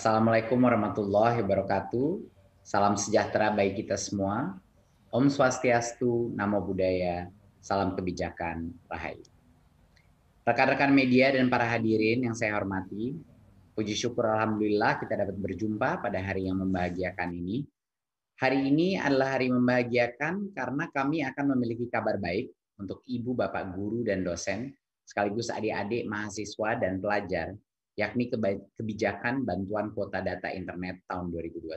Assalamualaikum warahmatullahi wabarakatuh. Salam sejahtera bagi kita semua. Om Swastiastu, Namo Buddhaya, Salam Kebijakan, Rahayu. Rekan-rekan media dan para hadirin yang saya hormati, puji syukur Alhamdulillah kita dapat berjumpa pada hari yang membahagiakan ini. Hari ini adalah hari membahagiakan karena kami akan memiliki kabar baik untuk ibu, bapak guru, dan dosen, sekaligus adik-adik, mahasiswa, dan pelajar yakni kebijakan bantuan kuota data internet tahun 2021.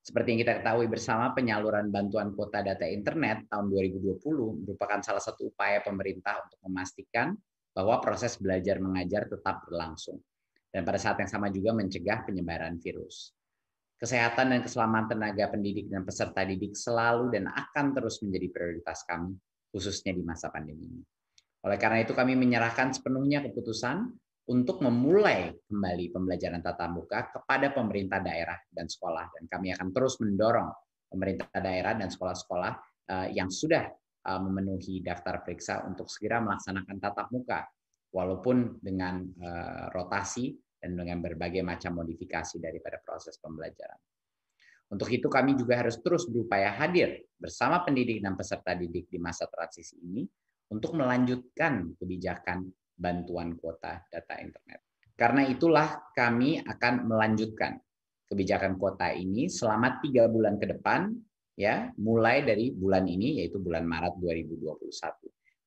Seperti yang kita ketahui bersama, penyaluran bantuan kuota data internet tahun 2020 merupakan salah satu upaya pemerintah untuk memastikan bahwa proses belajar mengajar tetap berlangsung dan pada saat yang sama juga mencegah penyebaran virus. Kesehatan dan keselamatan tenaga pendidik dan peserta didik selalu dan akan terus menjadi prioritas kami, khususnya di masa pandemi ini. Oleh karena itu, kami menyerahkan sepenuhnya keputusan untuk memulai kembali pembelajaran tatap muka kepada pemerintah daerah dan sekolah. Dan kami akan terus mendorong pemerintah daerah dan sekolah-sekolah eh, yang sudah eh, memenuhi daftar periksa untuk segera melaksanakan tatap muka, walaupun dengan eh, rotasi dan dengan berbagai macam modifikasi daripada proses pembelajaran. Untuk itu kami juga harus terus berupaya hadir bersama pendidik dan peserta didik di masa transisi ini untuk melanjutkan kebijakan bantuan kuota data internet. Karena itulah kami akan melanjutkan kebijakan kuota ini selama tiga bulan ke depan, ya, mulai dari bulan ini yaitu bulan Maret 2021.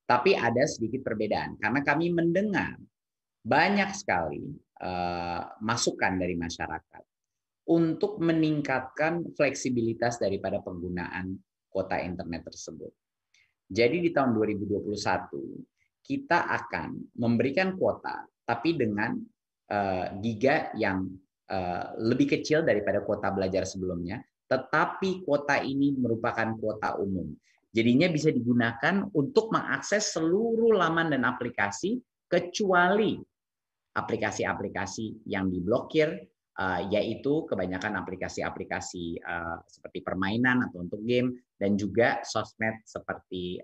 Tapi ada sedikit perbedaan karena kami mendengar banyak sekali uh, masukan dari masyarakat untuk meningkatkan fleksibilitas daripada penggunaan kuota internet tersebut. Jadi di tahun 2021 kita akan memberikan kuota, tapi dengan uh, giga yang uh, lebih kecil daripada kuota belajar sebelumnya, tetapi kuota ini merupakan kuota umum. Jadinya bisa digunakan untuk mengakses seluruh laman dan aplikasi, kecuali aplikasi-aplikasi yang diblokir, eh, yaitu kebanyakan aplikasi-aplikasi seperti permainan atau untuk game, dan juga sosmed seperti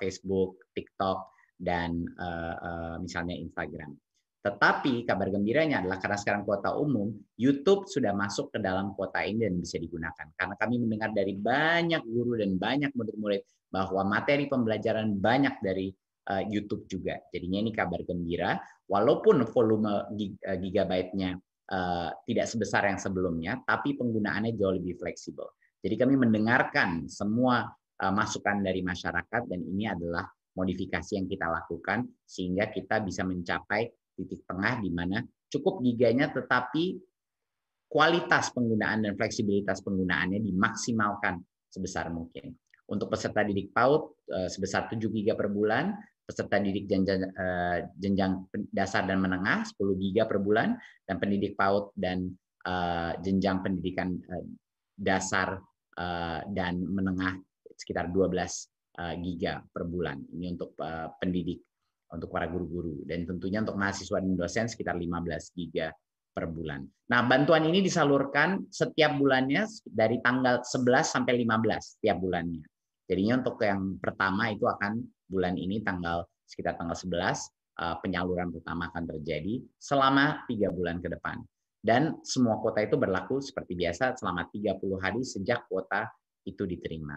Facebook, TikTok, dan uh, uh, misalnya Instagram. Tetapi kabar gembiranya adalah karena sekarang kuota umum, YouTube sudah masuk ke dalam kuota ini dan bisa digunakan. Karena kami mendengar dari banyak guru dan banyak murid-murid bahwa materi pembelajaran banyak dari uh, YouTube juga. Jadinya ini kabar gembira, walaupun volume gig, gigabyte-nya uh, tidak sebesar yang sebelumnya, tapi penggunaannya jauh lebih fleksibel. Jadi kami mendengarkan semua uh, masukan dari masyarakat dan ini adalah modifikasi yang kita lakukan sehingga kita bisa mencapai titik tengah di mana cukup giganya tetapi kualitas penggunaan dan fleksibilitas penggunaannya dimaksimalkan sebesar mungkin. Untuk peserta didik PAUD eh, sebesar 7 giga per bulan, peserta didik jenjang, eh, jenjang dasar dan menengah 10 giga per bulan, dan pendidik PAUD dan eh, jenjang pendidikan dasar dan menengah sekitar 12 Eh, giga per bulan. Ini untuk eh, pendidik, untuk para guru-guru. Dan tentunya untuk mahasiswa dan dosen sekitar 15 giga per bulan. Nah, bantuan ini disalurkan setiap bulannya dari tanggal 11 sampai 15 setiap bulannya. Jadinya untuk yang pertama itu akan bulan ini tanggal sekitar tanggal 11 eh, penyaluran pertama akan terjadi selama tiga bulan ke depan. Dan semua kuota itu berlaku seperti biasa selama 30 hari sejak kuota itu diterima.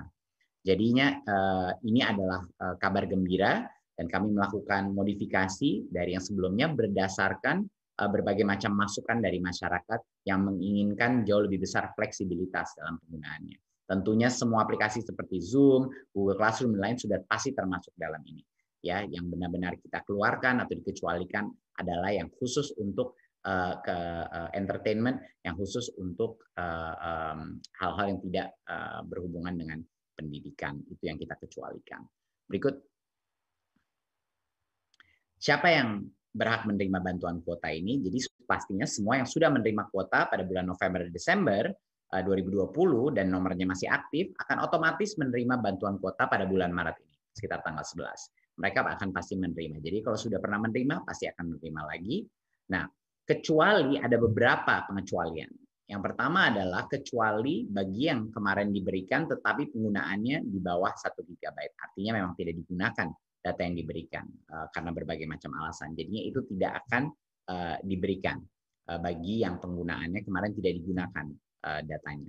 Jadinya eh, ini adalah eh, kabar gembira dan kami melakukan modifikasi dari yang sebelumnya berdasarkan eh, berbagai macam masukan dari masyarakat yang menginginkan jauh lebih besar fleksibilitas dalam penggunaannya. Tentunya semua aplikasi seperti Zoom, Google Classroom, dan lain sudah pasti termasuk dalam ini. Ya, yang benar-benar kita keluarkan atau dikecualikan adalah yang khusus untuk uh, ke uh, entertainment, yang khusus untuk hal-hal uh, um, yang tidak uh, berhubungan dengan pendidikan. Itu yang kita kecualikan. Berikut. Siapa yang berhak menerima bantuan kuota ini? Jadi pastinya semua yang sudah menerima kuota pada bulan November dan Desember 2020 eh, dan nomornya masih aktif akan otomatis menerima bantuan kuota pada bulan Maret ini, sekitar tanggal 11. Mereka akan pasti menerima. Jadi kalau sudah pernah menerima, pasti akan menerima lagi. Nah, kecuali ada beberapa pengecualian. Yang pertama adalah kecuali bagi yang kemarin diberikan tetapi penggunaannya di bawah 1 GB. Artinya memang tidak digunakan data yang diberikan eh, karena berbagai macam alasan. Jadinya itu tidak akan eh, diberikan eh, bagi yang penggunaannya kemarin tidak digunakan datanya.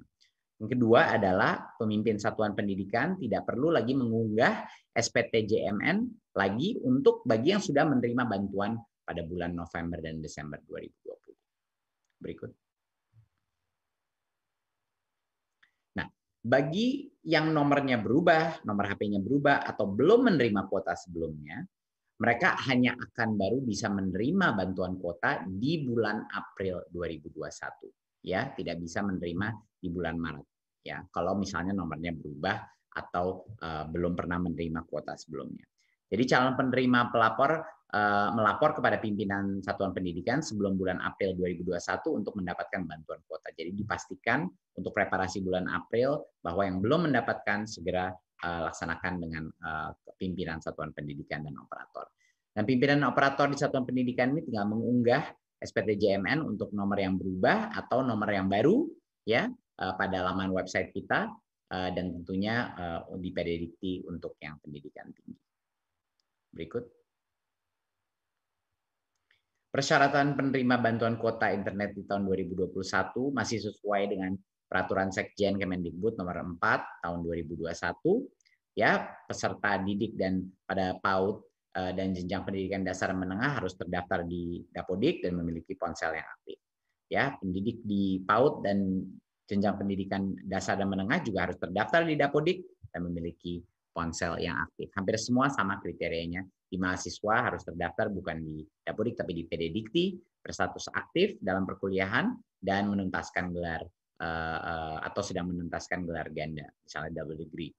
Yang kedua adalah pemimpin satuan pendidikan tidak perlu lagi mengunggah SPT JMN lagi untuk bagi yang sudah menerima bantuan pada bulan November dan Desember 2020. Berikut. Bagi yang nomornya berubah, nomor HP-nya berubah, atau belum menerima kuota sebelumnya, mereka hanya akan baru bisa menerima bantuan kuota di bulan April 2021. Ya, tidak bisa menerima di bulan Maret. Ya, kalau misalnya nomornya berubah atau uh, belum pernah menerima kuota sebelumnya. Jadi calon penerima pelapor Eh, melapor kepada pimpinan satuan pendidikan sebelum bulan April 2021 untuk mendapatkan bantuan kuota. Jadi dipastikan untuk preparasi bulan April bahwa yang belum mendapatkan segera eh, laksanakan dengan eh, pimpinan satuan pendidikan dan operator. Dan pimpinan operator di satuan pendidikan ini tinggal mengunggah SPT JMN untuk nomor yang berubah atau nomor yang baru ya pada laman website kita dan tentunya di Pedidikti untuk yang pendidikan tinggi. Berikut. Persyaratan penerima bantuan kuota internet di tahun 2021 masih sesuai dengan Peraturan Sekjen Kemendikbud nomor 4 tahun 2021 ya peserta didik dan pada PAUD eh, dan jenjang pendidikan dasar menengah harus terdaftar di Dapodik dan memiliki ponsel yang aktif. Ya, pendidik di PAUD dan jenjang pendidikan dasar dan menengah juga harus terdaftar di Dapodik dan memiliki ponsel yang aktif. Hampir semua sama kriterianya di mahasiswa harus terdaftar bukan di Dapodik tapi di PD berstatus aktif dalam perkuliahan dan menuntaskan gelar eh, eh, atau sedang menuntaskan gelar ganda, misalnya double degree,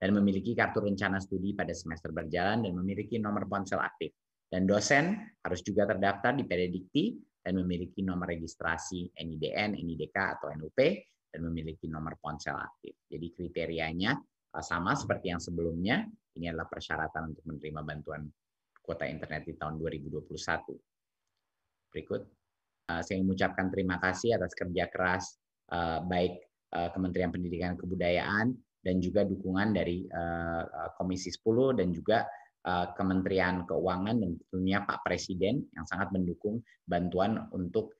dan memiliki kartu rencana studi pada semester berjalan dan memiliki nomor ponsel aktif. Dan dosen harus juga terdaftar di PD dan memiliki nomor registrasi NIDN, NIDK, atau NUP, dan memiliki nomor ponsel aktif. Jadi kriterianya Eh, sama seperti yang sebelumnya, ini adalah persyaratan untuk menerima bantuan kuota internet di tahun 2021. Berikut, eh, saya mengucapkan terima kasih atas kerja keras eh, baik Kementerian Pendidikan dan Kebudayaan dan juga dukungan dari Komisi 10 dan juga Kementerian Keuangan dan tentunya Pak Presiden yang sangat mendukung bantuan untuk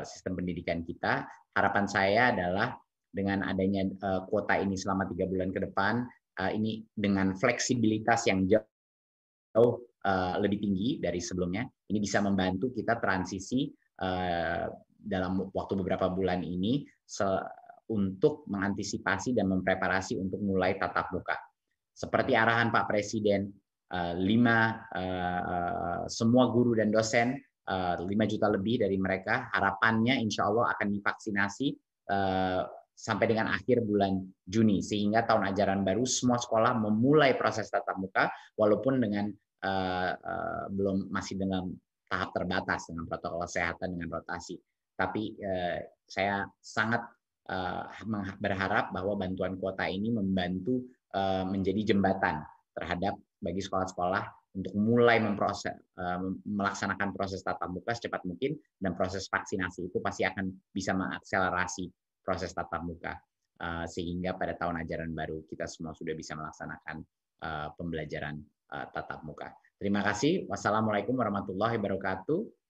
sistem pendidikan kita. Harapan saya adalah dengan adanya uh, kuota ini selama tiga bulan ke depan uh, ini dengan fleksibilitas yang jauh, uh, lebih tinggi dari sebelumnya ini bisa membantu kita transisi uh, dalam waktu beberapa bulan ini untuk mengantisipasi dan mempreparasi untuk mulai tatap muka seperti arahan Pak Presiden uh, lima uh, semua guru dan dosen 5 juta lebih dari mereka harapannya insya Allah akan divaksinasi sampai dengan akhir bulan Juni sehingga tahun ajaran baru semua sekolah memulai proses tatap muka walaupun dengan uh, uh, belum masih dengan tahap terbatas dengan protokol kesehatan dengan rotasi tapi uh, saya sangat uh, berharap bahwa bantuan kuota ini membantu uh, menjadi jembatan terhadap bagi sekolah-sekolah untuk mulai memproses melaksanakan proses tatap muka secepat mungkin dan proses vaksinasi itu pasti akan bisa mengakselerasi proses tatap muka eh, sehingga pada tahun ajaran baru kita semua sudah bisa melaksanakan eh, pembelajaran eh, tatap muka. Terima kasih. Wassalamualaikum warahmatullahi wabarakatuh.